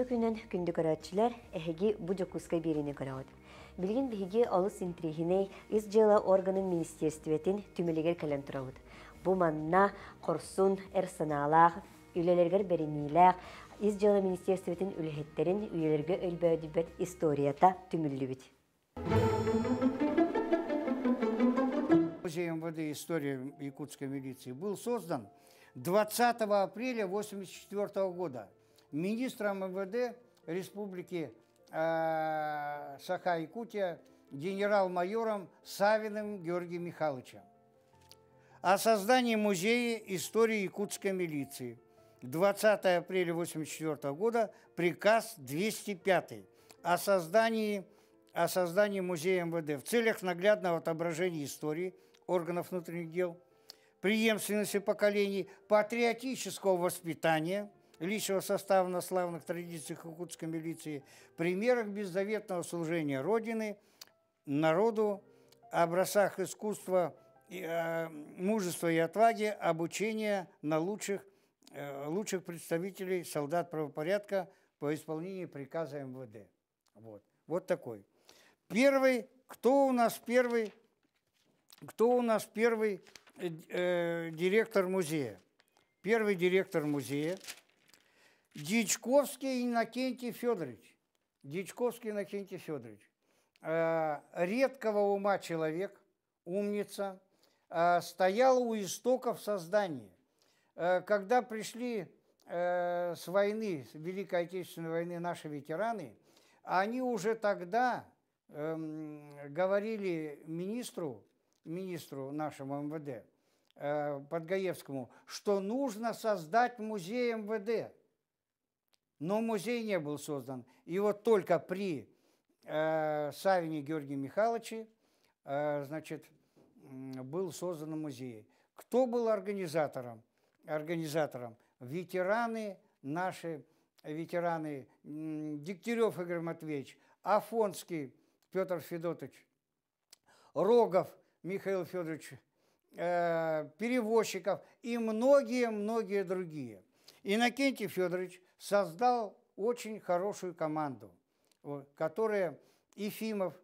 Итү күнен күнді көрәтшілер әхеге бұджы куска беріне көрәуд. Білген біхеге алыс интригіне из жела органын министерстветін түмелегер кәлем тұрауд. Бұ манна қорсун, әрсаналақ, үлелергер берінейләқ, из жела министерстветін үліхеттерін үйелерге өлбәдібет историята түмілі біт. Музей МВД истории якутской милиции был создан 20 апреля 1984 года. министром МВД Республики э, Саха-Якутия генерал-майором Савиным Георгием Михайловичем. О создании музея истории якутской милиции. 20 апреля 1984 года приказ 205 о создании, о создании музея МВД в целях наглядного отображения истории органов внутренних дел, преемственности поколений, патриотического воспитания – личного состава на славных традициях якутской милиции, примерах беззаветного служения Родины, народу, образцах искусства, а, мужества и отваги, обучения на лучших, э, лучших представителей солдат правопорядка по исполнению приказа МВД. Вот, вот такой. Первый, кто у нас первый, кто у нас первый э, э директор музея? Первый директор музея Дичковский Иннокентий Федорович. Дичковский Иннокентий Федорович. Э, редкого ума человек, умница, э, стоял у истоков создания. Э, когда пришли с войны, с Великой Отечественной войны наши ветераны, они уже тогда эм, говорили министру, министру нашему МВД, Подгаевскому, что нужно создать музей МВД – но музей не был создан. И вот только при э, Савине Георгии Михайловиче э, значит, был создан музей. Кто был организатором? Организатором ветераны наши, ветераны Дегтярев Игорь Матвеевич, Афонский Петр Федотович, Рогов Михаил Федорович, э, перевозчиков и многие-многие другие. Иннокентий Федорович создал очень хорошую команду, которая Ефимов,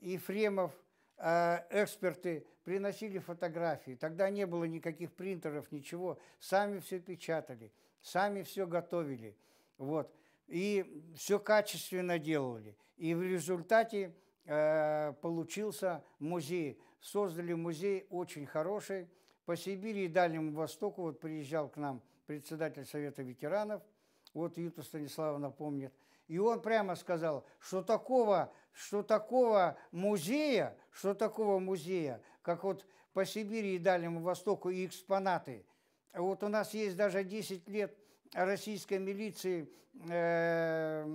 Ефремов, э, эксперты приносили фотографии. Тогда не было никаких принтеров, ничего. Сами все печатали, сами все готовили. Вот. И все качественно делали. И в результате э, получился музей. Создали музей очень хороший. По Сибири и Дальнему Востоку вот приезжал к нам председатель Совета ветеранов – вот Юта Станиславовна помнит. И он прямо сказал, что такого, что такого музея, что такого музея, как вот по Сибири и Дальнему Востоку и экспонаты. Вот у нас есть даже 10 лет российской милиции э,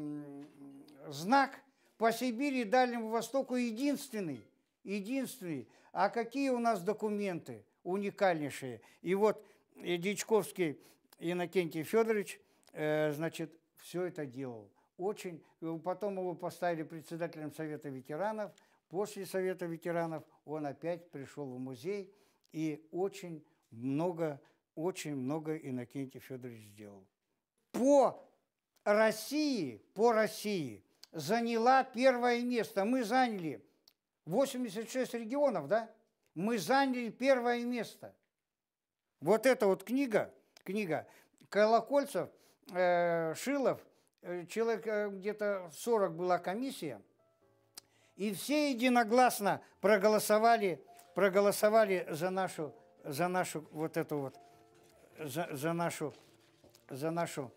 знак по Сибири и Дальнему Востоку единственный, единственный. А какие у нас документы уникальнейшие? И вот Дичковский Иннокентий Федорович – Э, значит, все это делал. Очень, э, потом его поставили председателем Совета ветеранов, после Совета ветеранов он опять пришел в музей и очень много, очень много Иннокентий Федорович сделал. По России, по России заняла первое место. Мы заняли 86 регионов, да? Мы заняли первое место. Вот эта вот книга, книга Колокольцев – Э, Шилов, э, человек э, где-то 40 была комиссия, и все единогласно проголосовали, проголосовали за нашу, за нашу вот эту вот, за, за нашу, за нашу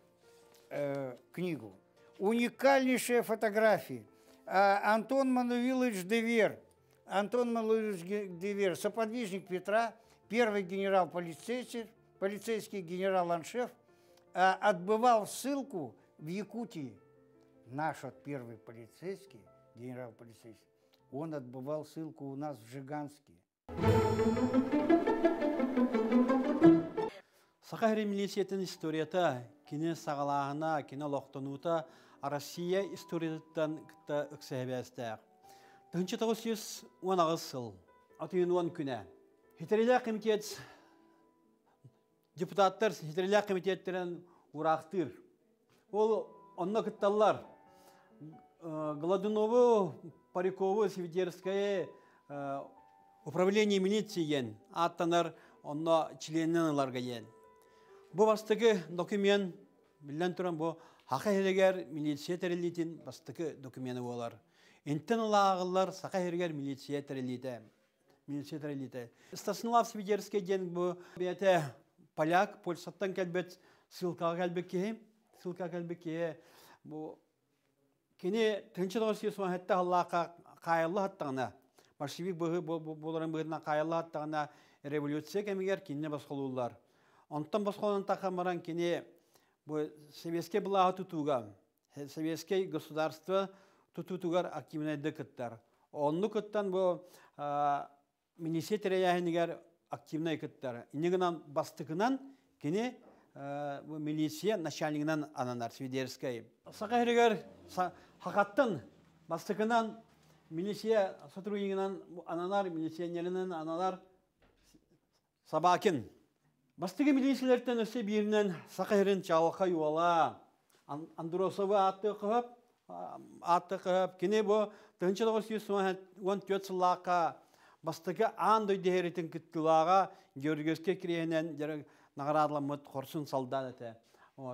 э, книгу. Уникальнейшие фотографии. А Антон Мануилович Девер, Антон Мануилович Девер, соподвижник Петра, первый генерал-полицейский, полицейский генерал-аншеф – Э, отбывал ссылку в Якутии. Наш вот первый полицейский, генерал полицейский, он отбывал ссылку у нас в Жиганске. Сақай ремлесетін историята кине сағалағына, кине лоқтынута Россия историятан кітті үксәбәстәк. Түнчі ағыз сыл, атын он күнә. Хитерелі қымкет депутаттар жетерлі комитеттерін урақтыр. Ол онна кытталлар. Э, Гладунову, Парикову, Свидерская э, управление милициен аттанар онна членен ларга ен. Бу бастыгы документ билен тұрам бу хақа хелегер милиция терелитин бастыгы болар поляк польсаттан келбет ссылкага келбек кие ссылкага келбек кие бу кини тынчы досие суахетте аллака кайылы хаттагына большевик быгы боларын быгына кайылы хаттагына революция кемигер кинне баскылуулар онтан баскылуунан такамаран кини бу советский была тутуга советский государство тутутугар активный декыттар онну кыттан бу министр яһинигер активная кеттара. Инегынан бастыгынан кене э, милиция начальнигынан ананар свидерская. Сакайрыгар хакаттан бастығынан милиция сотруднигынан ананар милиционеринен ананар сабакин. Бастығы милициялерден өсе биринен сакайрын чалака юала. Андросова атты кылып, атты кылып, кине бу 1914 жыллакка бастыка аан дойды херитин кыттылаага жөргөскө кириенен награадламыт хорсун салдат эте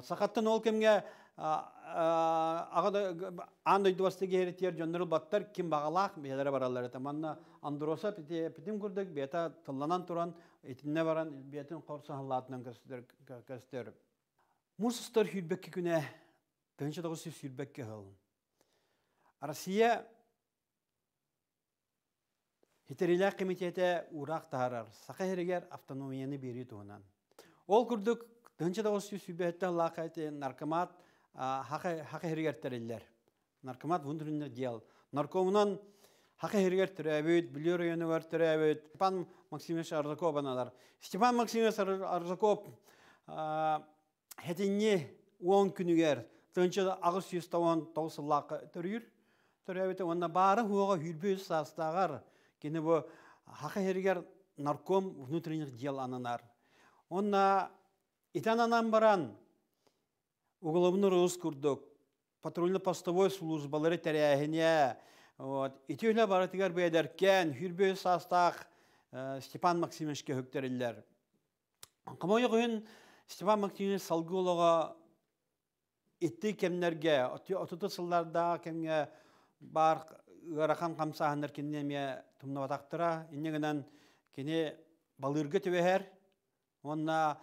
сахаттан ол кемге аан дойды бастыга херитер жоннурул баттар ким багалаах бедере баралар эте манна андроса питим курдук бета тылланан туран итинне баран бетин хорсун халаатынан көстөр мурсустар хүрбекке күнэ россия Хитерилях комитете урак таарар, сақа херегер автономияны бери туынан. Ол күрдік дынчы да осы сүбеттен лақайты э, наркомат хақы херегер тәрелер. Наркомат вундырынны дел. Наркомынан хақы херегер тәрәбет, білер өйені бар тәрәбет. Степан Максимович Арзаков аналар. Степан Максимович Арзаков хетенне 10 күнігер дынчы да ағыз 100 тауан тоғысылақ түрір. Тәрәбеті онна бары хуға хүрбөз састағар кені бұ хақа хергер нарком внутренних дел ананар. Онна итан анан баран уголовный розыск күрдік, патрульно-постовой службалары тәрәһіне, вот, итеуіне баратыгар бәйдәркен, хүрбөй састақ Степан Максимешке хөктерілдер. Қамай ғойын Степан Максимешке салғы олыға итті кемнерге, отыты сылдарда кемге бар ыарахан камсааһыннар кинне эмиэ тумнабатахтара иннегенан кине балыргы түбэһэр онна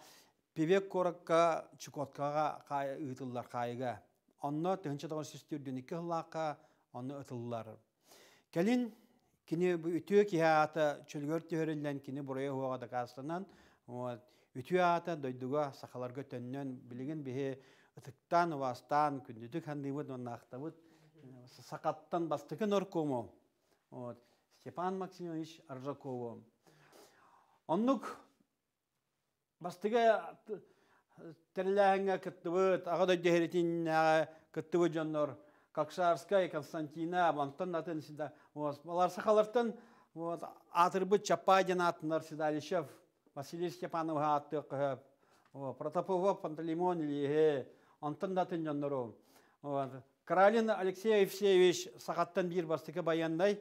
пебек коракка чукоткага ыытыллар кайыга онно тыгынча тогон сүстүрдүн икки хыллаакка онно ытыллар келин кине үтүө киһаата чөлгөр түһөрүллен кине бурая хуага дакастанан вот үтүө аата дойдуга сахаларга төннөн билигин бихи ытыктан вастан күндүтүк хандыбыт оннаахтабыт сакаттан бастыкын оркому вот степан максимович аржакову оннук бастыгы э, терләһәңә кыттыбыт агада дәһеретин кыттыбы жоннор Кокшарская, Константина, Монтон атын сюда. Вот. алар сахалартын вот, атырбы чапайдин атынар сюда, алишев Василий Степановға аттық. Протопова Пантелеймон или Антон датын жоннору. Вот. Каролин Алексей Евсеевич сағаттан бир бастыка баяндай,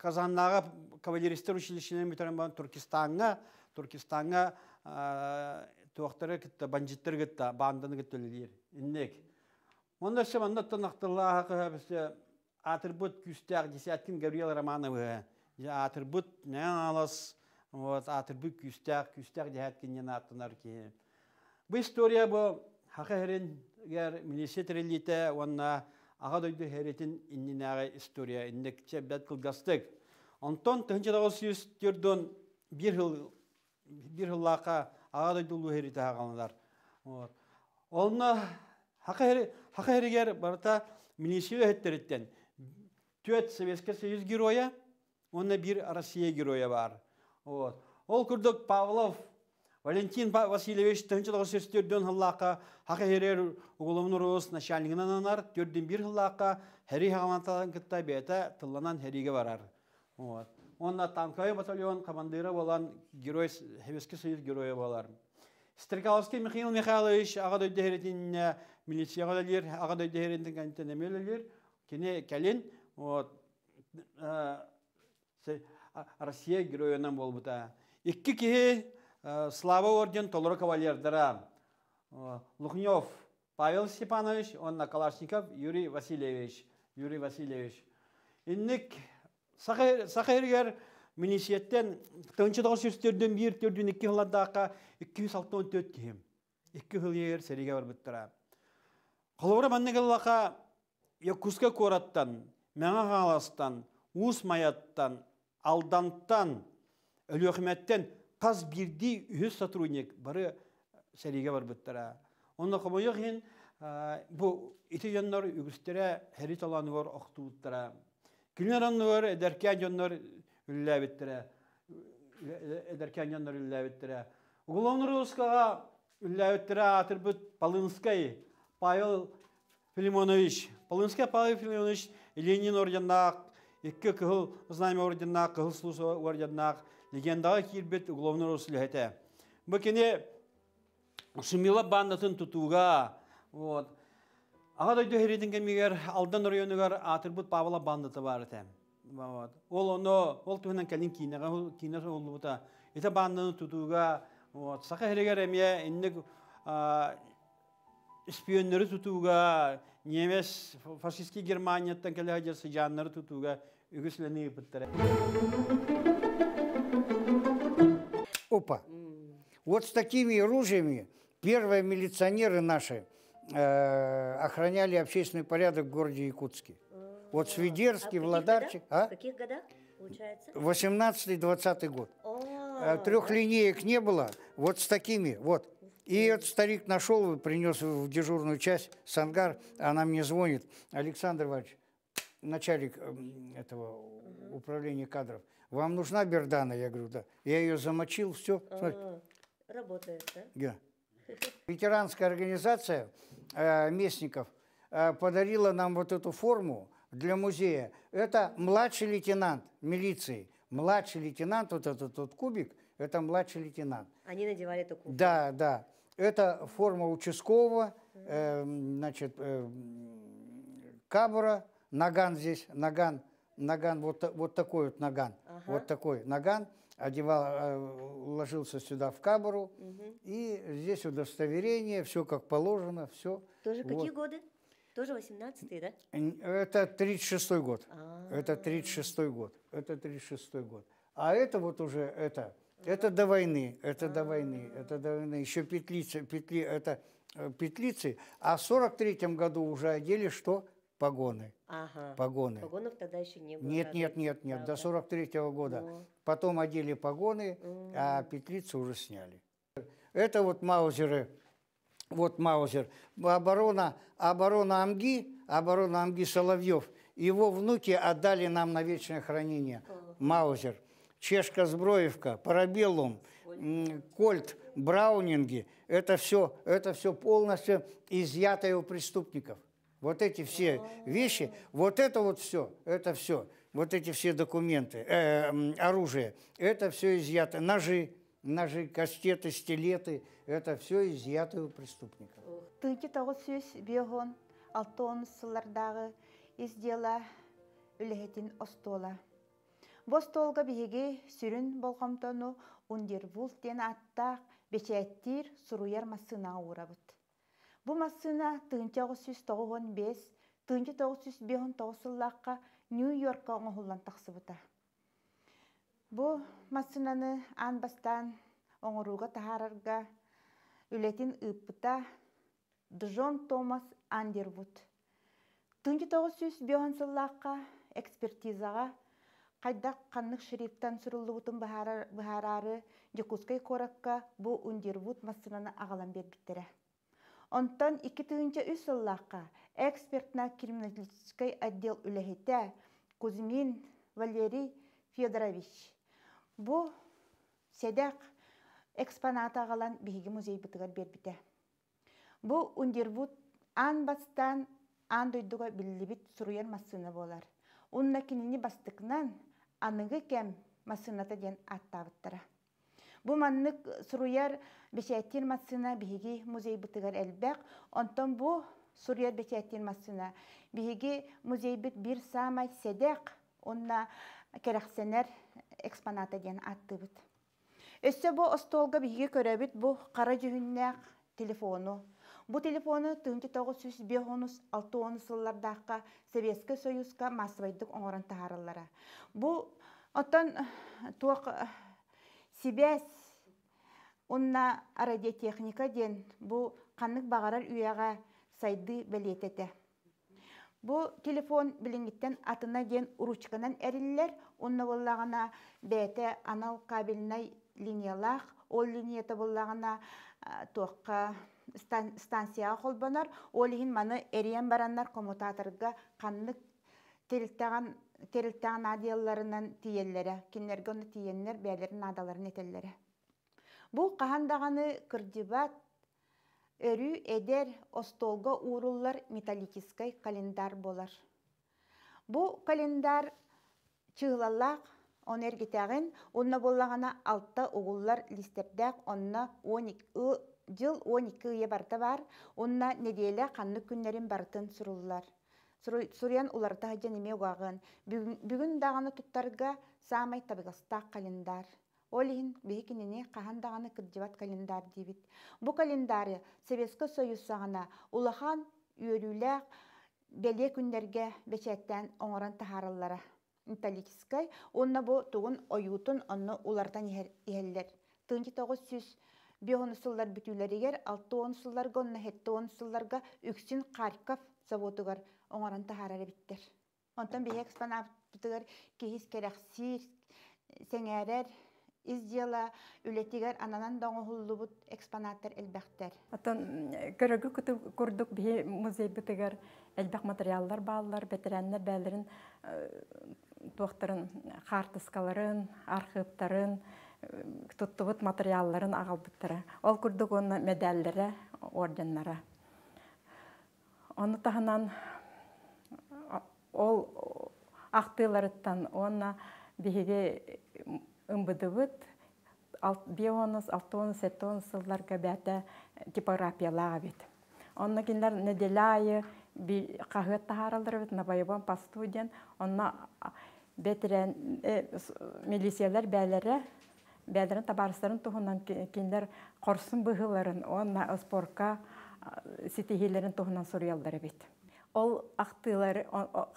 Казаннаға кавалеристер училищенен баған Туркестанға, Туркестанға туақтары кітті, банжиттер кетті, бандыны кетті дейір. Иннек. Онда сен аннаттан ақтылағы бізде атрибут күстәк десяткин Гавриил Романовы. Атрибут не алас, вот атрибут күстәк, күстәк десяткин не аттанар ки. Бұл история бу хакырын гер министрлите онна ага дойду херетин иннинага история иннекче бет кылгастык. Онтон 1904-дөн бир жыл бир жыллака ага дойду херите вот Онна барта министрле хеттериттен төт Советский Союз героя, онна бир Россия героя бар. Вот. Ол күрдік Павлов Валентин Васильевич тынчылығы сөз түрден хыллаққа, хақы херер ұғылымын ұрыс начальнығынан анар, түрден бір хыллаққа, хәрі хағаманталан кітта бәті тылланан хәриге барар. Онна танковый батальон командиры болан герой, Хевескі союз героя болар. Стрекаловский Михаил Михайлович аға дөйді херетініне э, милиция ғалалер, аға дөйді херетініне кәнтенемелелер, кене кәлін, э, Россия героянан болбыта. 2 кеге Э, слава орден толыры кавалердара. Э, Лухнев Павел Степанович, онна Калашников, Юрий Васильевич. Юрий Васильевич. Инник сахергер минисиеттен 1 1-4-ден 2 жылдаққа 264 кейім. 2 жыл егер сереге бар бұттыра. Қолыбыра маннығылақа Якуска кораттан, Мәңа қаластан, Уыс маяттан, Алдантан, Өліхметтен қаз бирди үһүс сотрудник бары э, сәриге барбыттара. Онна хомоёх хин э, бу ити яннар үгүстере хәрит аланы бар ахтууттара. Күнәрән бар эдәркән яннар үлләбиттара. Э, эдәркән яннар үлләбиттара. Угловнуровскага үлләбиттара атырбыт Полынскай Павел Филимонович. Полынскай Павел Филимонович Ленин орденнак, икки кыл знамя орденнак, кыл служба орденнак, легендаға кирбет уголовный рослехете. Бөкене шумила баннатын тутуга вот. Ага дойду хередин кемигер алдан районугар атырбут Павла баннаты бар ете. Вот. Ол оно ол туһнан келин кинага кинер олды бута. Эте баннаны тутуга вот. Сака херегер эмне инник спионнары немес фашистский Германияттан келе хадер сыжаннары тутуга үгүслени биттере. окопа. Вот с такими оружиями первые милиционеры наши э, охраняли общественный порядок в городе Якутске. А, вот Свидерский, а Владарчик. Годах? А? В каких годах, получается? 18-20 год. О-о-о. Э, линеек не было. Вот с такими, вот. И этот старик нашел, принес в дежурную часть Сангар. Она мне звонит. Александр Иванович, начальник эм, этого управления кадров – вам нужна бердана? Я говорю, да. Я ее замочил, все. А, работает, да? Да. Ветеранская организация э, местников э, подарила нам вот эту форму для музея. Это младший лейтенант милиции. Младший лейтенант, вот этот вот кубик, это младший лейтенант. Они надевали эту кубик? Да, да. Это форма участкового, э, значит, э, кабура, наган здесь, наган, наган, вот, вот такой вот наган – Ага. Вот такой наган. Одевал, э, ложился сюда в кабару. Угу. И здесь удостоверение, все как положено, все. Тоже вот. какие годы? Тоже 18-й, да? Это 36-й год. А -а -а. Это 36-й год. Это 36-й год. А это вот уже это. Это до войны, это до войны, а. это до войны. Еще петлицы, петли, это э, петлицы. А в сорок третьем году уже одели что? погоны. Ага. Погоны. Погонов тогда еще не было. Нет, нет, нет, нет, до 43 -го года. Ну. Потом одели погоны, а петлицу уже сняли. Это вот маузеры, вот маузер. Оборона, оборона Амги, оборона Амги Соловьев. Его внуки отдали нам на вечное хранение. Маузер, Чешка Зброевка, Парабеллум, Кольт, Браунинги. Это все, это все полностью изъятое у преступников. Вот эти все вещи, вот это вот все, это все, вот эти все документы, э, оружие, это все изъято, ножи, ножи, кастеты, стилеты, это все изъято у преступника. Тынки того сөз бегон, алтон сылардагы издела үлехетин остола. Бостолга биеге сүрін болғамтону ундер вултен аттақ бечәттир сұруяр масына урабыт. Бу массына 1905 огысүс тогон бес, тынча тогысүс бехон тогусуллакка Нью-Йоркка оңохуллан тахсыбыта. Бу массынаны ан бастан Оңыруға тахарарга үлетін ұппыта Джон Томас Андервуд. Тынча тогусүс бехон сыллакка экспертизага кайдак каннык шрифттан сурулубутун бұхарары Якутской коракка бұ Ундервуд массынаны агалан бербиттере. Онтон 2 үс экспертна криминалистической отдел үләхетә Кузьмин Валерий Федорович. Бу сәдәқ экспоната ағалан биһиги музей бытыгар бербите. Бу ундербут ан бастан ан дойдуга биллибит суруян массына болар. Унна кинини бастықынан аныгы кем масыната ден аттабыттыра. Бу маннык э, суруяр бечәттин матсына биһиги музей бұтығар әлбәк, онтон бу сұруяр бечәттин матсына биһиги музей бит бір самай седәк, онна керәхсенер экспоната атты аттыбыт. Өссе бу остолга биһиги көрәбит бу қара җүһүннәк телефону. Бу телефону 1905-6 сыллардаққа Советский Союзға массовайдық оңырын тағарылары. Бу оттан э, туақ Сибәс, онна радиотехника ден бұл қанық бағарар үйеға сайды белетете Бұл телефон біліңіттен атына ден ручканан әрелілер, онна болағына бәті анал кабелінай линиялақ, ол линията болағына тоққа станция қолбанар, олығын маны әриен бараннар коммутаторға қанық теліктаған Терілттің адияларынан тиелері, кенлерге оны тиеннер бәлерін адаларын етелері. Бұл қағандағаны күрдебат, өрү әдер остолға уруллар металикискай календар болар. Бұл календар чығылалақ, он ергетәғін, онна боллағана алтта ұғыллар листердәк, онна 12 жыл 12 бар, онна неделя қанны күнлерін бартын сұрылылар. Сурян уларда хаджан име уағын. Бүгін дағаны туттарға самай табығыстақ календар. Олин бейкинене қахан дағаны кырдеват календар дейбіт. Бұ календары Советский Союз сағына улахан үйөріләк бәле күндерге бәчәттән оңыран тахарыллары. Инталикискай, онна бұ туғын ойутын онны улардан иһеллер. Тыңжы тоғыз сүз бионысылар бүтүләрігер, алты онысыларға, онна хетті онысыларға үксүн Харьков заводугар оңоран тахарары биттер. Онтан бейек спанаптыгар кейс керек сир, сеңәрер, издела үлетигер ананан доңу хуллубут экспонаттар элбәхтер. Атан көрөгү күтү курдук би музей битигер элбәх материаллар баалар, бетерәннәр бәлерин э, туактарын, картыскаларын, архивтарын, э, туттубут материалларын агалбыттыра. Ол курдук онна медальләре, орденнәре. Оны таханан ол ақтыларыттан онна беге ымбыдыбыт беонус алтонус этонус сылларга бәтә типографиялаға бит онна кинлер неделяйы би кахыт тахаралдырбыт набайбон пастуден онна бетерен э, милициялар бәләре бәләрен табарыстарын туһунан кинлер корсын быһыларын онна спорка ситихилерин туһунан сурыялдыры бит ол ақтылары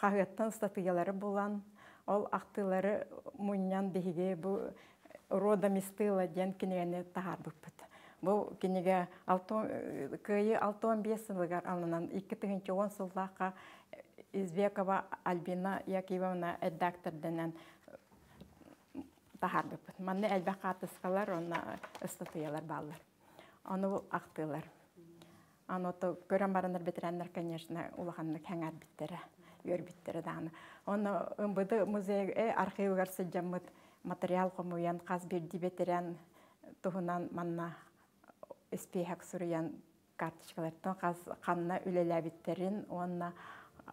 кагыттан статуялары болан ол ақтылары муньян биге бу э, рода мистыла ден тағар тахарбыппыт бу кинеге көйі кыйы избекова альбина якимовна э, тағар денен тахарбыппыт атысқалар, оны Оны Аното көрөн барандар бетерәннәр, конечно, улаханны кәңәр биттері, үер биттере даны. Оны ымбыды музей э, архивгар сыджамыт материал комуян каз бирди бетерән туһунан манна эспехак сүрән карточкалардан қанына канна үлелә оны онна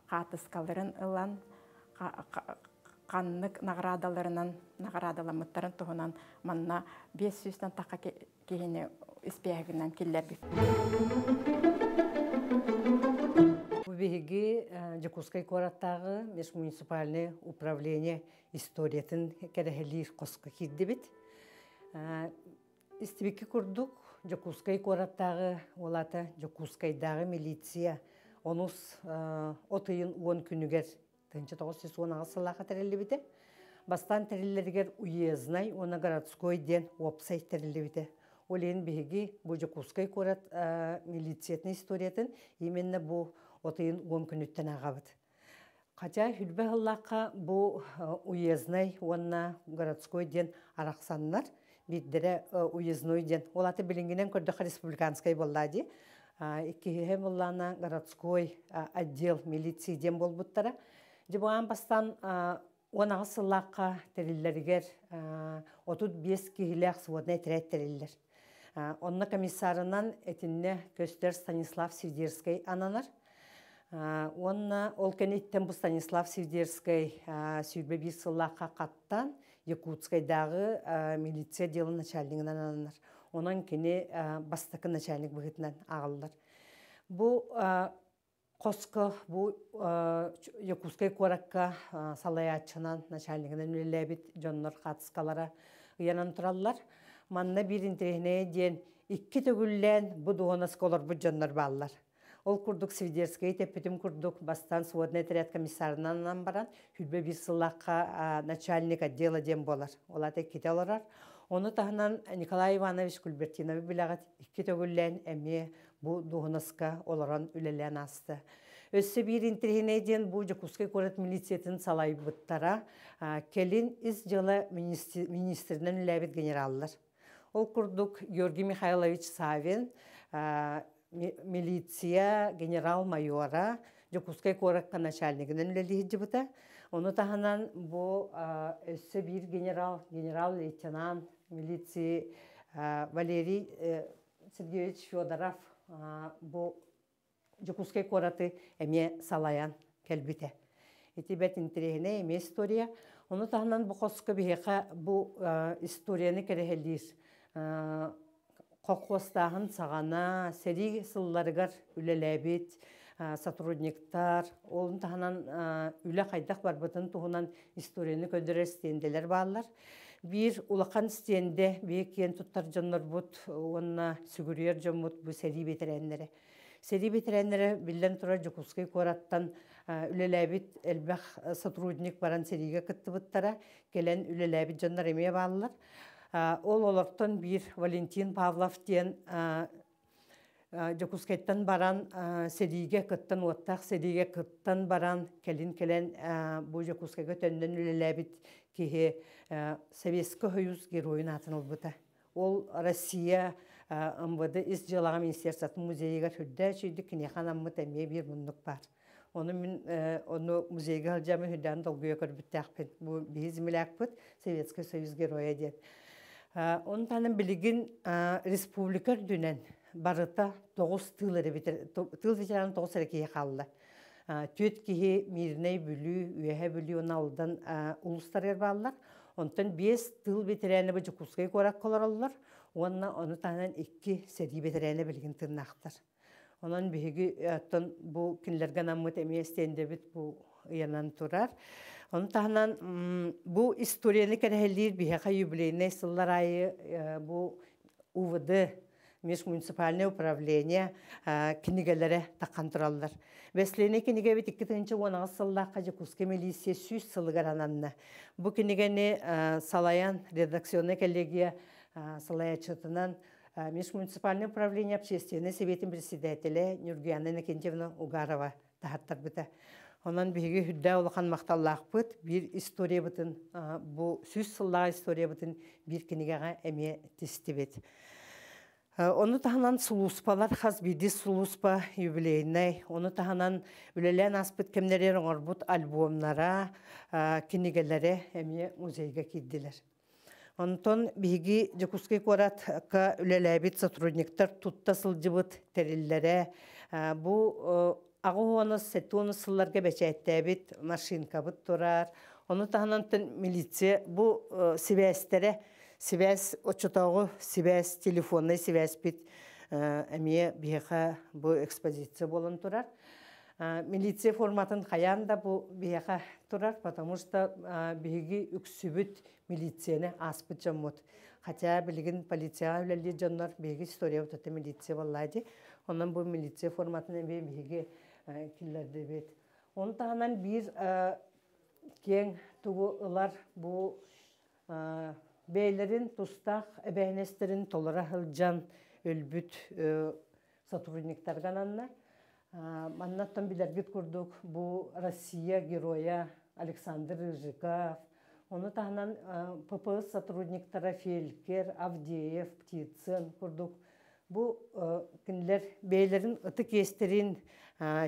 катыскаларын ылан қаннық наградаларынан наградаламыттарын туһунан манна 500 тан тақа кейіне испиягынан киллер бит биһиги Жакускай э, кораттагы мес муниципальный управление историятын кэрэхэлии косқа киддибит. Э, Истибикки курдук Жакускай кораттагы олата Жакускайдагы милиция онус э, отыйын уон күнүгер тынчы тоғыз сес он Бастан тірелергер уезнай, оны городской ден опсай тірелі Олен бігі бұл Жакускай корат милициятын историятын именно бу отын он күнүттен агабыт. Хотя хүлбе бұл уездный онна городской ден арақсаннар, биддере уездной ден. Олаты білінгінен көрдіқі республиканскай болады. Иккихе мұллана городской отдел милиции ден болбуттара. Дебуан бастан онаға сыллаққа тәріллергер отуд бес кихілек своднай тірәт Онна комиссарынан әтінне көстер Станислав сидирский ананар. Онна олкенеттен бұ Станислав Сивдерской сүйбе бір қаттан Якутскайдағы милиция делы начальнигінен алыныр. Онан кене бастықы начальник бұғытынан ағылыр. Бұл қосқы, бұл Якутскай қораққа салаятшынан начальнигінен өлелебет жоннор қатысқалара ұянан тұралылар. Манна бірін интерегіне дейін, ikki tügüllən bu duğuna skolor bu Ол курдук Свидерский, тепетим курдук бастан сводный отряд комиссарынан баран, хүлбе бир сыллаққа начальник отдела дем болар. Ола тек кете оларар. Оны тахынан Николай Иванович Кульбертиновы білағат, икі төгіллән эми бу дуғынаска оларан үлелән асты. Өссі бір интерхенеден бұ Жекускай көрет милициетін салай из жылы министрден үләбет генераллар. Ол курдук Георгий Михайлович Савин, милиция генерал-майора Жокускай коракка начальнигинен үлелиһиджи быта. Ону таһынан бу өссө бир генерал, генерал-лейтенант милиции Валерий Сергеевич Федоров бу Жокускай кораты эме салаян келбите. Итибет интересне эме история. Ону таһынан бу хоска бу историяны керехелдис. Қоқуастағын сағана, сәрі сылларығар үлелебит сотрудниктар, олын тағынан үлі қайдақ барбытын бұтын историяны көдірер стенделер бағылар. Бір улақан стенде беккен туттар жонлар бұт, онына сүгірер жон бұт бұ сәрі бетерәндері. Сәрі бетерәндері білден тұра жүкізгі қораттан үлелебит әлбәқ сотрудник баран сәриге кыттыбыттара келен үлелебит жондар эме бааллар ол олортон бир Валентин Павлов тен жокускеттен баран сериге кыттан оттақ сериге кыттан баран кәлін келен бу жокускага төннөн үлелебит кихи Советский Союз героин атынылбыта. Ол Россия МВД из жылаға министерсатын музейге хүрдә чүйді кинехан аммыт әме бир мұндық бар. Оны мен оны музейге алжамы хүрдән долгуя көрбіттәқпін. Бұл бейіз міләкпіт Советский Союз героя деп. Э, он таным билигин э, республика дүнен барыта 9 тыл ветеран тоғыз әрекейі қалды. Төт кеге мирней бүлі, үйәе бүлі алдан ұлыстар э, ербалылар. Онтан бес тыл ветераны бұжы құсқай қорақ қоларалылар. Онна оны танын 2 сәрі ветераны білген тырнақтар. Онан бігі әттін бұл кінлерген аммыт әместенде біт бұл янан тұрар. Онтахнан бу историяны кәрәһеллир биһәхә юбилейный сыллар айы бу УВД межмуниципальное управление кинигелере таққан тұралдар. Бәслене киниге бит 2-нче онага сылла кажы куске милиция сүз сылгарананны. Бу кинигене Салаян редакционный коллегия Салаячытынан межмуниципальное управление общественной советы председателя Нюргияна Накентьевна Угарова тахаттар бита. Онан биһиги хүддә мақталлақ мақталлаақпыт бир история бытын, бу сүз сыллаға история бытын бир кинигаға әме тестибет. Э, Оны таханан сулуспалар хаз биди сулуспа юбилейнай. Оны таханан үлелен аспыт кемнерер оңарбут альбомнара, кинигелере әме музейге киддилер. Онтон биһиги жокуски корат ка үлелебит сотрудниктер туттасыл жыбыт териллере. Бу э, Ағы оны сәтті оны сылларға бәчәйттәбіт, машинка бұт тұрар. Оны тағынан милиция бұл э, сібәстері, сібәс отчетауғы, сібәс телефонны, сібәс біт әме э, бейға бұл экспозиция болын тұрар. Э, милиция форматын қаян да бұл бейға тұрар, потому что бейгі үксібіт милицияны аспыт жаммуд. Хотя білігін полицияға үләлі жаннар бейгі история милиция болады. Онан бұл милиция форматына бейгі киллерди бит. Онтанан бир кең тугу ылар бу бейлерин тустах эбенестерин толара хылжан өлбүт сотрудниктар гананна. Маннаттан курдук бу Россия героя Александр Рыжиков, Оны тағынан ППС сотрудниктары Фелькер, Авдеев, Птицын, Курдук. Бұл күнлер бейлерін ыты кестерін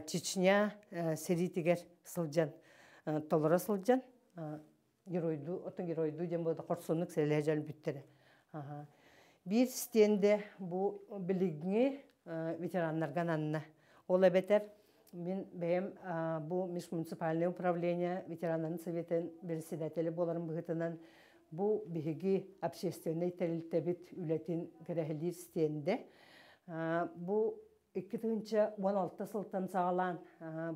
Чечня э, серитигер сылжан, э, толора сылжан, э, геройду, отын геройду дем болды қорсонлық сәләжәл бүттері. Бір стенде бұл білігіне ветеранларған анна. Ол әбетер, мен бәйім бұл межмуниципальное управление ветеранларын советен председателі боларым бұғытынан бұл бігі общественный тәрілтәбет үлетін кәрәхілдер стенде. Бұл икки тыынча он алты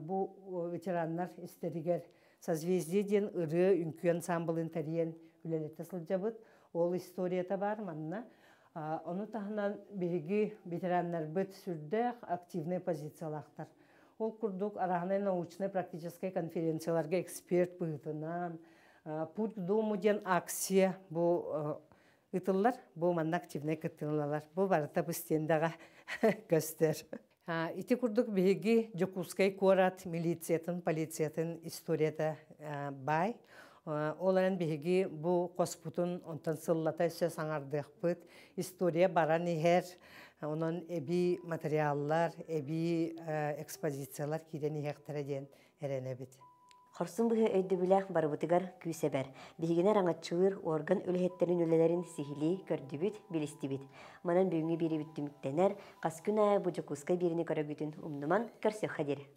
бу ветераннар истеригер созвездие ден ыры үнкү ансамблын тариен үлелете сылжабыт ол историята бар манна ону тахынан биһиги ветераннар быт сүрдээх активный позициялактар. ол курдук араханай научной практический конференцияларга эксперт быытынан путь к дому ден акция бу ытыллар Бұл маннак активный кыттылалар бу барыта быстендага көстөр ити курдук биһиги жокускай куорат милициятын полициятын историята бай оларын биһиги бу коспутун онтон сыллата сөз история баран ихер онон эби материаллар эби экспозициялар кирен ихектере диэн эренебит Хорсун бүхе өйді біләқ барбытыгар күйсәбәр. Бігігінер аңатчылыр орган өліхеттерін өлелерін сихили білісті білістібіт. Манан бүгінгі бері бүттіміктенер, қас күн айы бұжықуска беріні көрігітін ұмныман көрсе қадер.